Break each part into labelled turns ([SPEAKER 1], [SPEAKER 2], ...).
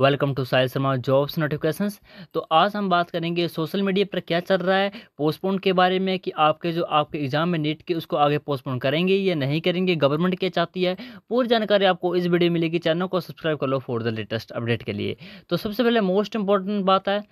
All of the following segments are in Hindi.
[SPEAKER 1] वेलकम टू साइल शर्मा जॉब्स नोटिफिकेशंस तो आज हम बात करेंगे सोशल मीडिया पर क्या चल रहा है पोस्टपोन के बारे में कि आपके जो आपके एग्ज़ाम में नीट के उसको आगे पोस्टपोन करेंगे या नहीं करेंगे गवर्नमेंट क्या चाहती है पूरी जानकारी आपको इस वीडियो में मिलेगी चैनल को सब्सक्राइब कर लो फॉर द लेटेस्ट अपडेट के लिए तो सबसे पहले मोस्ट इंपॉर्टेंट बात है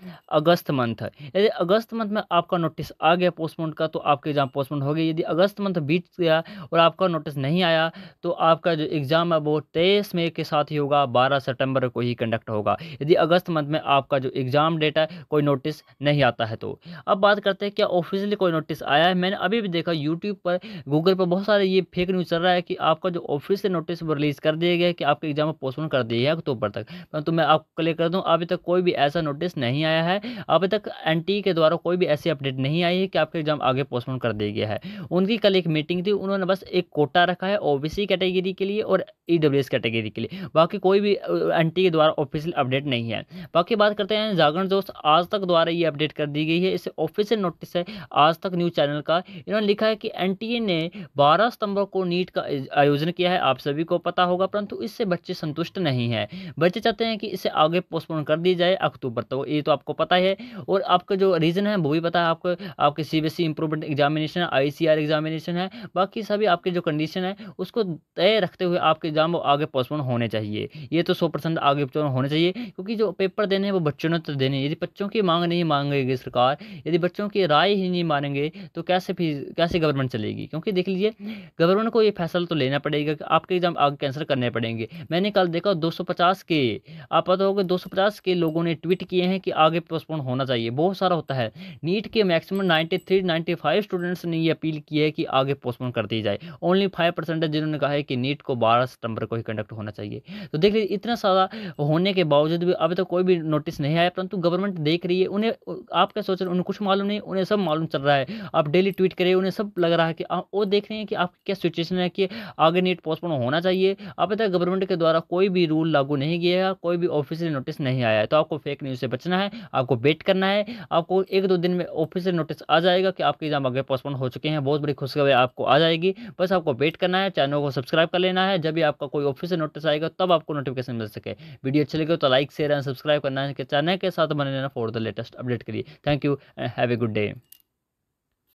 [SPEAKER 1] अगस्त मंथ यदि अगस्त मंथ में आपका नोटिस आ गया पोस्टपोन का तो आपके एग्ज़ाम पोस्टपोन हो गए यदि अगस्त मंथ बीत गया और आपका नोटिस नहीं आया तो आपका जो एग्ज़ाम है वो तेईस मई के साथ ही होगा बारह सेप्टेम्बर को ही कंडक्ट होगा होगा यदि अगस्त मंथ में आपका जो एग्ज़ाम डेट है कोई नोटिस नहीं आता है तो अब बात करते हैं क्या ऑफिशियली कोई नोटिस आया है मैंने अभी भी देखा यूट्यूब पर गूगल पर बहुत सारे ये फेक न्यूज़ चल रहा है कि आपका जो ऑफिस नोटिस रिलीज़ कर दिया गया है कि आपके एग्ज़ाम पोस्टपोन कर दिया है अक्टूबर तक परंतु मैं आपको क्लियर कर दूँ अभी तक कोई भी ऐसा नोटिस नहीं आया है अभी तक एन e के द्वारा कोई भी ऐसी अपडेट नहीं आई है कि आपका एग्ज़ाम आगे पोस्टपोन कर दिया गया है उनकी कल एक मीटिंग थी उन्होंने बस एक कोटा रखा है ओबीसी कैटेगरी के लिए और ईडब्ल्यूएस e कैटेगरी के लिए बाकी कोई भी एनटी e के द्वारा ऑफिस ऑफिशियल अपडेट नहीं है बाकी बात करते हैं जागरण दोस्त आज तक द्वारा ये अपडेट कर दी गई है इसे ऑफिशियल नोटिस है आज तक न्यूज़ चैनल का इन्होंने लिखा है कि एन ने बारह सितंबर को नीट का आयोजन किया है आप सभी को पता होगा परंतु इससे बच्चे संतुष्ट नहीं है बच्चे चाहते हैं कि इसे आगे पोस्टपोन कर दी जाए अक्टूबर तक ये तो आपको पता है और आपका जो रीज़न है वो भी पता है आपको आपके सी बी इंप्रूवमेंट एग्जामिनेशन है आई एग्जामिनेशन है बाकी सभी आपके जो कंडीशन है उसको तय रखते हुए आपके एग्जाम आगे पोस्टपोन होने चाहिए ये तो सौ परसेंट आगे पोस्टपोन होने होना चाहिए क्योंकि जो पेपर देने हैं वो बच्चों ने तो देने यदि बच्चों की मांग नहीं मांगेगी सरकार यदि बच्चों की राय ही नहीं मानेंगे तो कैसे फिर कैसे गवर्नमेंट चलेगी क्योंकि देख लीजिए गवर्नमेंट को ये फैसला तो लेना पड़ेगा कि आपके एग्ज़ाम आगे कैंसिल करने पड़ेंगे मैंने कल देखा दो के आप पता होगा दो के लोगों ने ट्वीट किए हैं कि आगे पोस्टपोन होना चाहिए बहुत सारा होता है नीट के मैक्सिमम नाइन्टी थ्री स्टूडेंट्स ने ये अपील की है कि आगे पोस्टपोन कर दी जाए ओनली फाइव परसेंट जिन्होंने कहा है कि नीट को बारह सितंबर को ही कंडक्ट होना चाहिए तो देख लीजिए इतना सारा होने के के बावजूद भी अभी तक तो कोई भी नोटिस नहीं आया परंतु गवर्नमेंट देख रही है उन्हें आप क्या सोच रहे हैं उन्हें कुछ मालूम नहीं उन्हें सब मालूम चल रहा है आप डेली ट्वीट करें उन्हें सब लग रहा है कि आप वो देख रहे हैं कि आपकी क्या सिचुएशन है कि आगे नीट पोस्टपोन होना चाहिए अभी तक गवर्नमेंट के द्वारा कोई भी रूल लागू नहीं किया है कोई भी ऑफिशियल नोटिस नहीं आया है तो आपको फेक न्यूज़ से बचना है आपको वेट करना है आपको एक दो दिन में ऑफिशियल नोटिस आ जाएगा कि आपके एग्जाम आगे पोस्टपोन हो चुके हैं बहुत बड़ी खुशखबरी आपको आ जाएगी बस आपको वेट करना है चैनल को सब्सक्राइब कर लेना है जब भी आपका कोई ऑफिशियल नोटिस आएगा तब आपको नोटिफिकेशन मिल सके वीडियो अच्छे लगे हो तो लाइक शेयर एंड सब्सक्राइब करना चैनल के साथ बने रहना फॉर द लेटेस्ट अपडेट के लिए thank you and have a good day